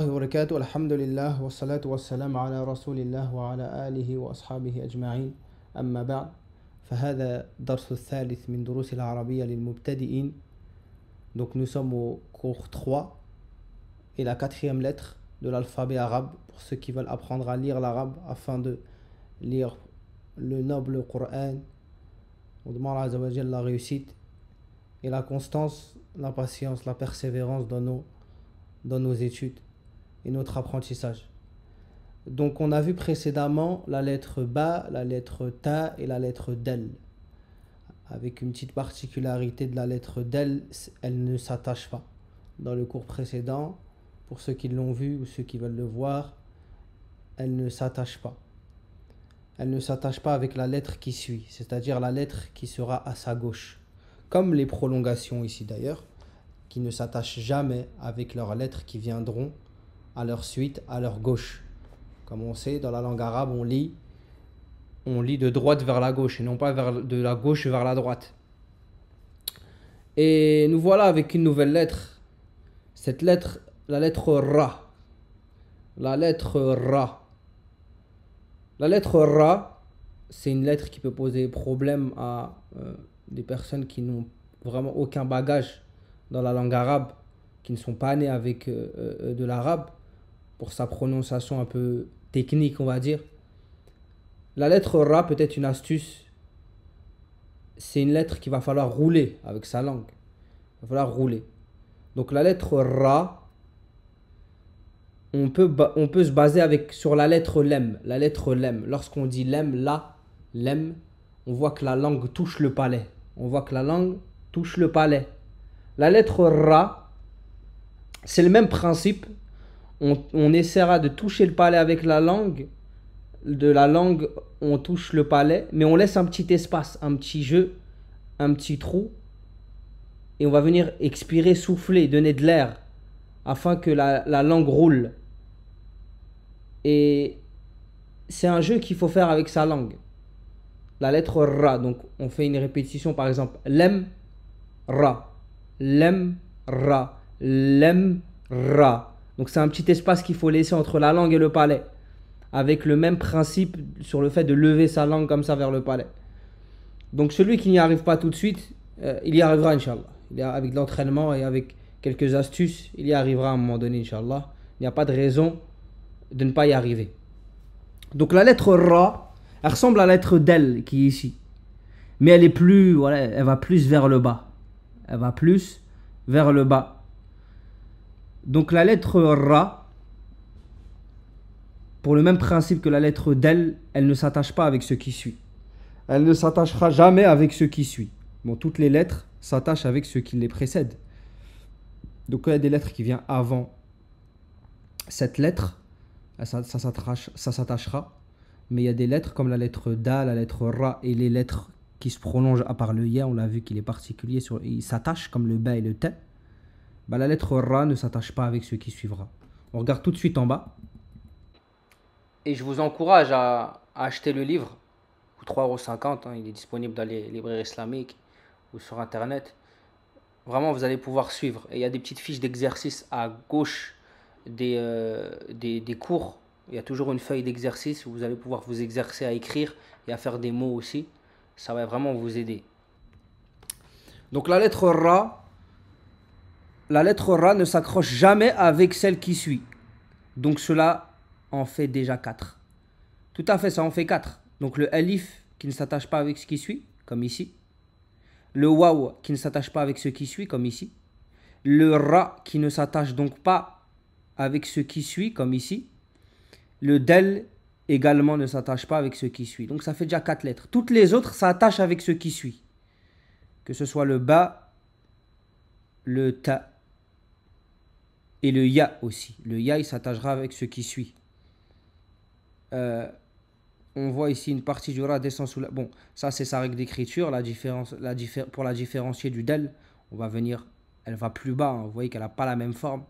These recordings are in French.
الله وبركاته الحمد لله والصلاة والسلام على رسول الله وعلى آله وأصحابه أجمعين أما بعد فهذا الدرس الثالث من دروس العربية للمبتدئين Donc nous sommes au cours 3 et la quatrième lettre de l'alphabet arabe pour ceux qui veulent apprendre à lire l'arabe afin de lire le noble Coran. On demande à Azawajal la réussite et la constance, la patience, la persévérance dans nos, dans nos études et notre apprentissage. Donc on a vu précédemment la lettre Ba, la lettre Ta et la lettre Del. Avec une petite particularité de la lettre Del, elle ne s'attache pas. Dans le cours précédent, pour ceux qui l'ont vu ou ceux qui veulent le voir, elle ne s'attache pas. Elle ne s'attache pas avec la lettre qui suit, c'est-à-dire la lettre qui sera à sa gauche. Comme les prolongations ici d'ailleurs, qui ne s'attachent jamais avec leurs lettres qui viendront à leur suite, à leur gauche. Comme on sait, dans la langue arabe, on lit, on lit de droite vers la gauche et non pas vers, de la gauche vers la droite. Et nous voilà avec une nouvelle lettre. Cette lettre, la lettre Ra. La lettre Ra. La lettre Ra, c'est une lettre qui peut poser problème à euh, des personnes qui n'ont vraiment aucun bagage dans la langue arabe, qui ne sont pas nées avec euh, euh, de l'arabe pour sa prononciation un peu technique, on va dire. La lettre Ra peut être une astuce. C'est une lettre qu'il va falloir rouler avec sa langue. Il va falloir rouler. Donc la lettre Ra, on peut, on peut se baser avec, sur la lettre Lem. La lettre Lem. Lorsqu'on dit Lem, La, Lem, on voit que la langue touche le palais. On voit que la langue touche le palais. La lettre Ra, c'est le même principe on, essaiera de toucher le palais avec la langue. De la langue, on touche le palais, mais on laisse un petit espace, un petit jeu, un petit trou. Et on va venir expirer, souffler, donner de l'air, afin que la, la langue roule. Et c'est un jeu qu'il faut faire avec sa langue. La lettre Ra, donc on fait une répétition par exemple. Lem, Ra. Lem, Ra. Lem, Ra. Donc c'est un petit espace qu'il faut laisser entre la langue et le palais, avec le même principe sur le fait de lever sa langue comme ça vers le palais. Donc celui qui n'y arrive pas tout de suite, euh, il y arrivera, Inch'Allah. Avec l'entraînement et avec quelques astuces, il y arrivera à un moment donné, Inch'Allah. Il n'y a pas de raison de ne pas y arriver. Donc la lettre Ra, elle ressemble à la lettre Del qui est ici. Mais elle est plus, elle va plus vers le bas. Elle va plus vers le bas. Donc la lettre Ra, pour le même principe que la lettre Del, elle ne s'attache pas avec ce qui suit. Elle ne s'attachera jamais avec ce qui suit. Bon, toutes les lettres s'attachent avec ce qui les précède. Donc quand il y a des lettres qui viennent avant cette lettre, ça, ça s'attachera. Mais il y a des lettres comme la lettre Da, e la lettre Ra et les lettres qui se prolongent à part le y. on l'a vu qu'il est particulier, sur, il s'attache comme le Ba et le Ta. Bah, la lettre Ra ne s'attache pas avec ce qui suivra. On regarde tout de suite en bas. Et je vous encourage à, acheter le livre, 3,50€, hein, il est disponible dans les librairies islamiques ou sur Internet. Vraiment, vous allez pouvoir suivre. Et il y a des petites fiches d'exercice à gauche des, euh, des, des cours. Il y a toujours une feuille d'exercice où vous allez pouvoir vous exercer à écrire et à faire des mots aussi. Ça va vraiment vous aider. Donc la lettre Ra, la lettre Ra ne s'accroche jamais avec celle qui suit. Donc cela en fait déjà 4. Tout à fait, ça en fait 4. Donc le ELIF qui ne s'attache pas avec ce qui suit, comme ici. Le Waw qui ne s'attache pas avec ce qui suit, comme ici. Le Ra qui ne s'attache donc pas avec ce qui suit, comme ici. Le Del également ne s'attache pas avec ce qui suit. Donc ça fait déjà 4 lettres. Toutes les autres s'attachent avec ce qui suit. Que ce soit le Ba, le Ta et le ya aussi. Le ya, il s'attachera avec ce qui suit. Euh, on voit ici une partie du ra descend sous la... Bon, ça c'est sa règle d'écriture, la différence, la pour la différencier du del, on va venir, elle va plus bas, hein. vous voyez qu'elle n'a pas la même forme.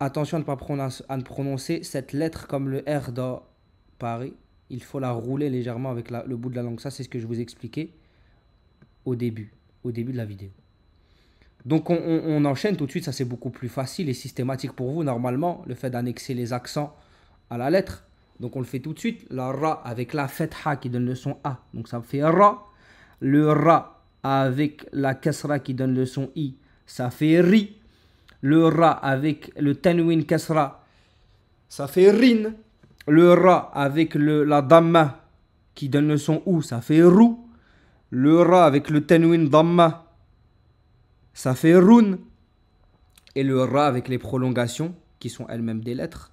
Attention à ne pas prononcer, cette lettre comme le R dans Paris, il faut la rouler légèrement avec le bout de la langue, ça c'est ce que je vous expliquais au début, au début de la vidéo. Donc on, enchaîne tout de suite, ça c'est beaucoup plus facile et systématique pour vous normalement, le fait d'annexer les accents à la lettre. Donc on le fait tout de suite, la ra avec la fetha qui donne le son a, donc ça fait ra. Le ra avec la kasra qui donne le son i, ça fait ri. Le ra avec le tanwin kasra, ça fait rin. Le ra avec le, la damma qui donne le son ou, ça fait rou. Le ra avec le tanwin damma, ça fait RUN. Et le Ra avec les prolongations, qui sont elles-mêmes des lettres.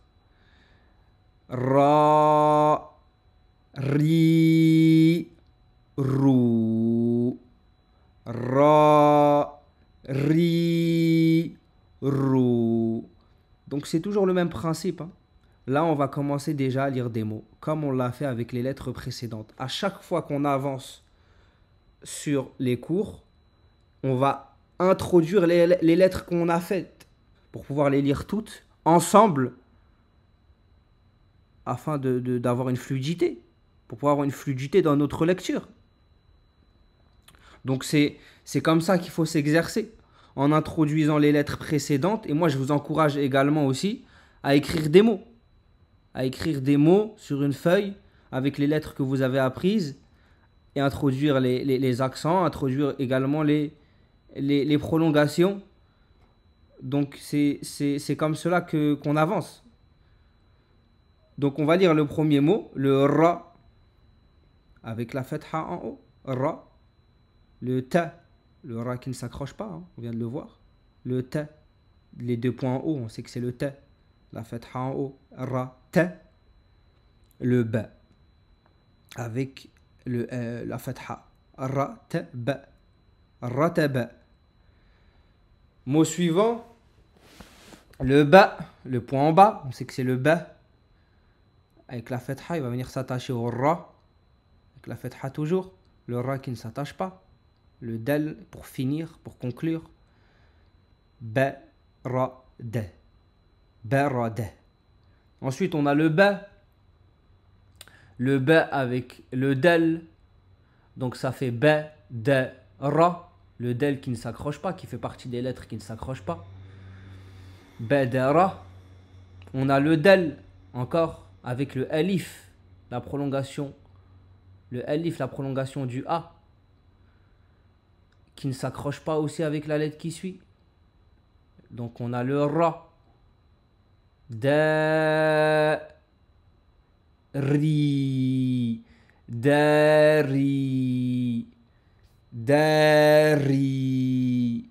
Ra, Ri, Rou. Ra, Ri, Rou. Donc c'est toujours le même principe. Hein. Là, on va commencer déjà à lire des mots, comme on l'a fait avec les lettres précédentes. À chaque fois qu'on avance sur les cours, on va introduire les, lettres qu'on a faites pour pouvoir les lire toutes ensemble afin d'avoir de, une fluidité, pour pouvoir avoir une fluidité dans notre lecture. Donc c'est comme ça qu'il faut s'exercer, en introduisant les lettres précédentes. Et moi, je vous encourage également aussi à écrire des mots, à écrire des mots sur une feuille avec les lettres que vous avez apprises et introduire les accents, introduire également les, les, prolongations. Donc c'est comme cela que qu'on avance. Donc on va dire le premier mot, le ra, avec la ha en haut, ra. Le ta, le ra qui ne s'accroche pas, hein, on vient de le voir. Le ta, les deux points en haut, on sait que c'est le ta. La ha en haut, ra, ta. Le ba, avec le, euh, la fatha, ra, ta, ba. Ra, ta, ba. Mot suivant, le bas, le point en bas, on sait que c'est le bas. Avec la fetha, il va venir s'attacher au ra. Avec la fetha toujours, le ra qui ne s'attache pas. Le del » pour finir, pour conclure. Ba, ra, », Ba, ra, ». Ensuite, on a le ba. Le ba avec le del, Donc ça fait ba, de, ra le del qui ne s'accroche pas, qui fait partie des lettres qui ne s'accrochent pas. BEDERA. On a le del encore avec le ELIF, la prolongation. Le elif la prolongation du a qui ne s'accroche pas aussi avec la lettre qui suit. Donc on a le ra. Da ri. Dari.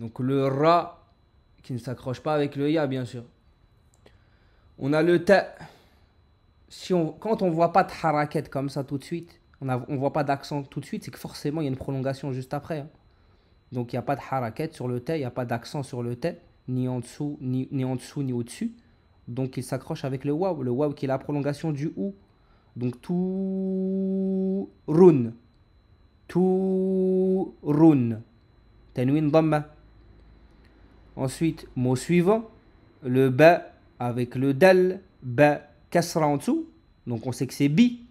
Donc le ra qui ne s'accroche pas avec le ya, bien sûr. On a le ta. Si on, quand on voit pas de harakette comme ça tout de suite, on ne voit pas d'accent tout de suite, c'est que forcément il y a une prolongation juste après. Hein. Donc il n'y a pas de harakette sur le ta, il n'y a pas d'accent sur le ta, ni en dessous, ni, en dessous, ni au-dessus. Donc il s'accroche avec le waw, le waw qui est la prolongation du ou. Donc tout run. Tourun. Tanwin Ensuite, mot suivant, le ba avec le dal, ba cassera en dessous. Donc on sait que c'est bi.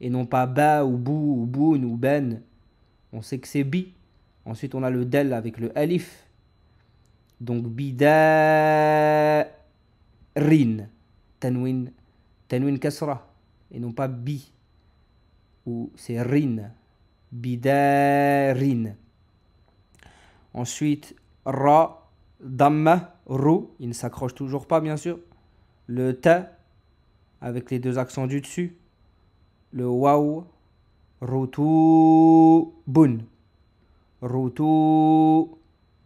Et non pas ba ou bou ou boun ou ben. On sait que c'est bi. Ensuite, on a le dal avec le alif. Donc bida rin. Tanwin, tanwin Et non pas bi. Ou c'est rin bidarin. Ensuite, ra, damma, RU. il ne s'accroche toujours pas bien sûr. Le T, avec les deux accents du dessus. Le waou, rutubun.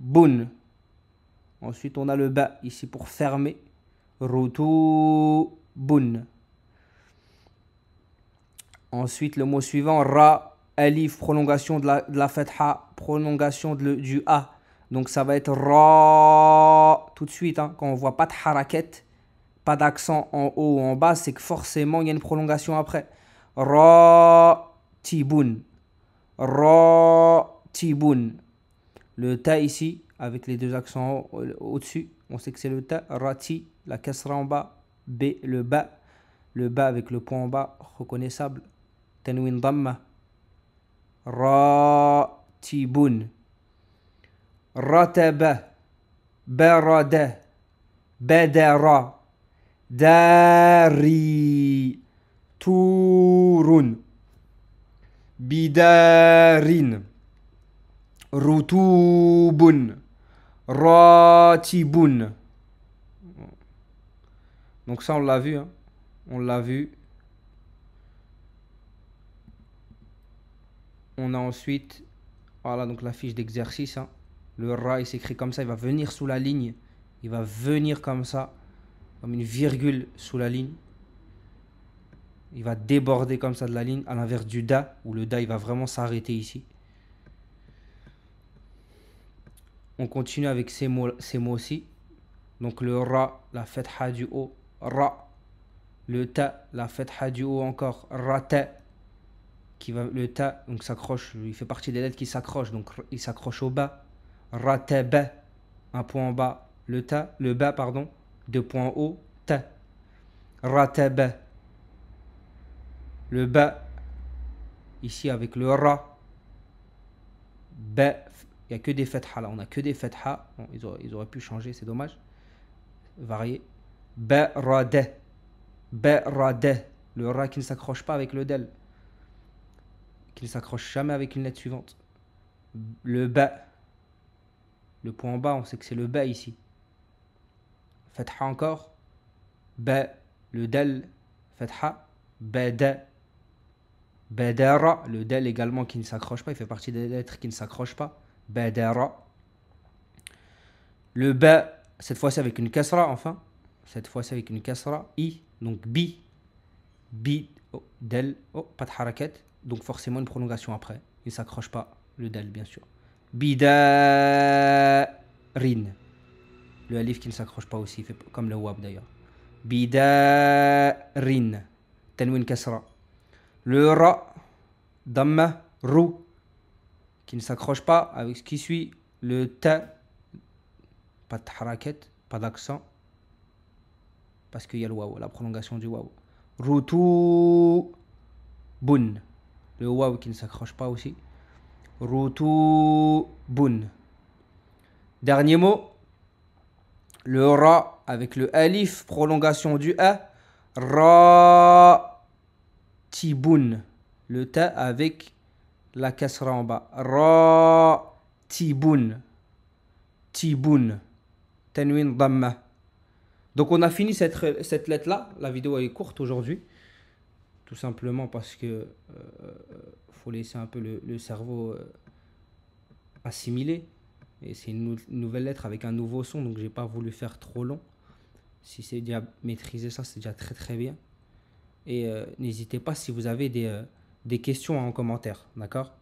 Bun. Ensuite, on a le ba ici pour fermer. Bun. Ensuite, le mot suivant, ra, Alif, prolongation de la, fête la prolongation de du A. Donc ça va être Ra tout de suite. Hein. quand on voit pas de haraket, pas d'accent en haut ou en bas, c'est que forcément il y a une prolongation après. Ra Tiboun. Ra Tiboun. Le Ta ici, avec les deux accents euh, au-dessus, on sait que c'est le Ta. Rati, la cassera en bas. B, le ba Le bas avec le point en bas, reconnaissable. Tanwin Dhamma ratibun rataba barada badara dari turun bidarin rutubun ratibun donc ça on l'a vu hein. on l'a vu On a ensuite, voilà, donc la fiche d'exercice. Hein. Le ra, il s'écrit comme ça, il va venir sous la ligne. Il va venir comme ça, comme une virgule sous la ligne. Il va déborder comme ça de la ligne, à l'inverse du da, où le da, il va vraiment s'arrêter ici. On continue avec ces mots, ces mots aussi. Donc le ra, la fetha du haut, ra. Le ta, la fetha du haut encore, TA qui le ta, donc s'accroche, il fait partie des lettres qui s'accrochent, donc il s'accroche au bas. Rataba, un point en bas. Le ta, le bas, pardon, deux points en haut, ta. Rataba. Le bas, ici avec le ra. Ba, il n'y a que des fathas là, on n'a que des fathas. ils, auraient, pu changer, c'est dommage. varié Ba, ra, de. ra, Le ra qui ne s'accroche pas avec le del qu'il s'accroche jamais avec une lettre suivante. Le ba. Le point en bas, on sait que c'est le ba ici. Fatha encore. Ba. Le dal. Fatha. Bada. Badara. Le dal également qui ne s'accroche pas. Il fait partie des lettres qui ne s'accrochent pas. Badara. Le ba. Cette fois-ci avec une kasra enfin. Cette fois-ci avec une kasra. I. Donc bi. Bi. Oh, Del. Oh, pas de harakat donc forcément une prolongation après. Il ne s'accroche pas, le dal bien sûr. Bidarin. Le alif qui ne s'accroche pas aussi, fait comme le wab d'ailleurs. Bidarin. TENWIN kasra. Le ra. Damma. Rou. Qui ne s'accroche pas avec ce qui suit. Le ta. Pas de haraket, pas d'accent. Parce qu'il y a le waw, la prolongation du waw. Routou. boon le waw qui ne s'accroche pas aussi. Rutubun. Dernier mot, le ra avec le alif, prolongation du a. Ra tiboun. Le ta avec la cassera en bas. Ra tiboun. Tiboun. Tanwin damma. Donc on a fini cette lettre-là. La vidéo est courte aujourd'hui. Tout simplement parce que euh, faut laisser un peu le, cerveau euh, assimilé assimiler. Et c'est une nouvelle lettre avec un nouveau son, donc j'ai pas voulu faire trop long. Si c'est déjà maîtrisé ça, c'est déjà très très bien. Et euh, n'hésitez pas si vous avez des, des questions en commentaire, d'accord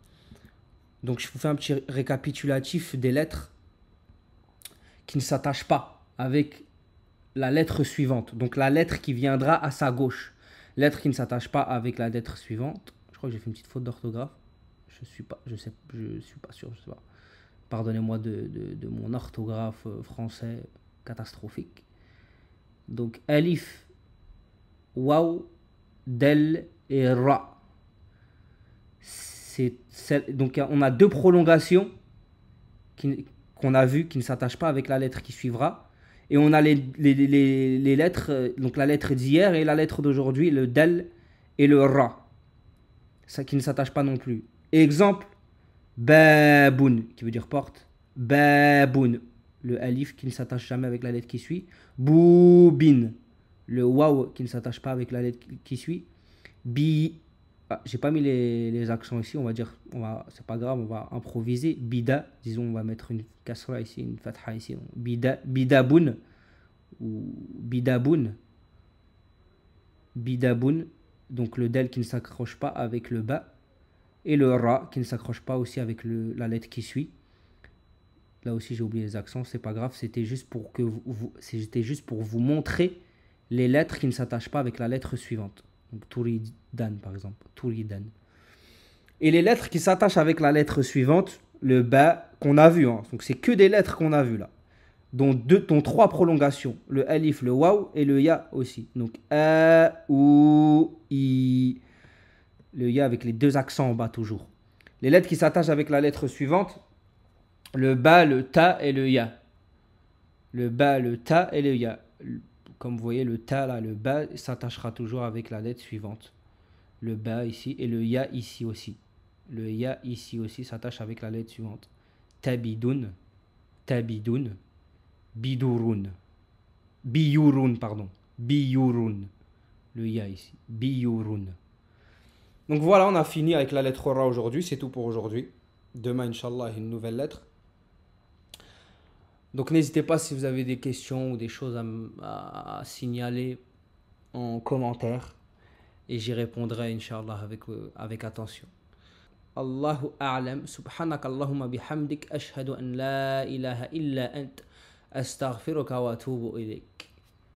Donc je vous fais un petit récapitulatif des lettres qui ne s'attachent pas avec la lettre suivante, donc la lettre qui viendra à sa gauche. Lettre qui ne s'attache pas avec la lettre suivante. Je crois que j'ai fait une petite faute d'orthographe. Je suis pas, je sais, je suis pas sûr, je sais pas. Pardonnez-moi de, de, de, mon orthographe euh, français catastrophique. Donc alif, waw, del et ra. c'est donc on a deux prolongations qu'on a vues qui ne s'attachent pas avec la lettre qui suivra. Et on a les, les, lettres, euh, donc la lettre d'hier et la lettre d'aujourd'hui, le del et le ra, ça qui ne s'attache pas non plus. exemple, baboun, qui veut dire porte, baboun, le alif qui ne s'attache jamais avec la lettre qui suit, Boubin, le waw qui ne s'attache pas avec la lettre qui suit, bi bah, j'ai pas mis les, accents ici, on va dire, on va, c'est pas grave, on va improviser. Bida, disons, on va mettre une kasra ici, une fatha ici. bida, bidaboun, ou bidaboun, bidaboun, donc le del qui ne s'accroche pas avec le ba et le ra qui ne s'accroche pas aussi avec la lettre qui suit. Là aussi, j'ai oublié les accents, c'est pas grave, c'était juste pour que c'était juste pour vous montrer les lettres qui ne s'attachent pas avec la lettre suivante. Donc Touridan, par exemple. Touridan. Et les lettres qui s'attachent avec la lettre suivante, le ba qu'on a vu. Hein. Donc c'est que des lettres qu'on a vu là. Dont, deux, dont trois prolongations. Le alif, le waw et le ya aussi. Donc a, ou, i. Le ya avec les deux accents en bas toujours. Les lettres qui s'attachent avec la lettre suivante, le ba, le ta et le ya. Le ba, le ta et le ya. Comme vous voyez, le ta là, le ba s'attachera toujours avec la lettre suivante. Le ba ici et le ya ici aussi. Le ya ici aussi s'attache avec la lettre suivante. Tabidoun, tabidoun, bidurun, biyurun, pardon, biyurun. Le ya ici, biyurun. Donc voilà, on a fini avec la lettre ra aujourd'hui, c'est tout pour aujourd'hui. Demain, Inch'Allah, une nouvelle lettre. Donc n'hésitez pas si vous avez des questions ou des choses à, à signaler en commentaire et j'y répondrai inshallah avec, euh, avec attention. Allahu a'lam, subhanak Allahumma bihamdik, ashhadu an la ilaha illa ant, astaghfiruka wa atubu ilayk.